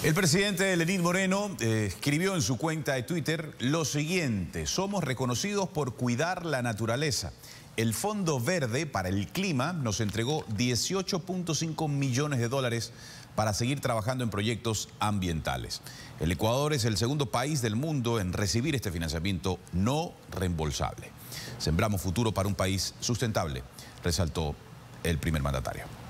El presidente Lenín Moreno eh, escribió en su cuenta de Twitter lo siguiente, somos reconocidos por cuidar la naturaleza. El Fondo Verde para el Clima nos entregó 18.5 millones de dólares para seguir trabajando en proyectos ambientales. El Ecuador es el segundo país del mundo en recibir este financiamiento no reembolsable. Sembramos futuro para un país sustentable, resaltó el primer mandatario.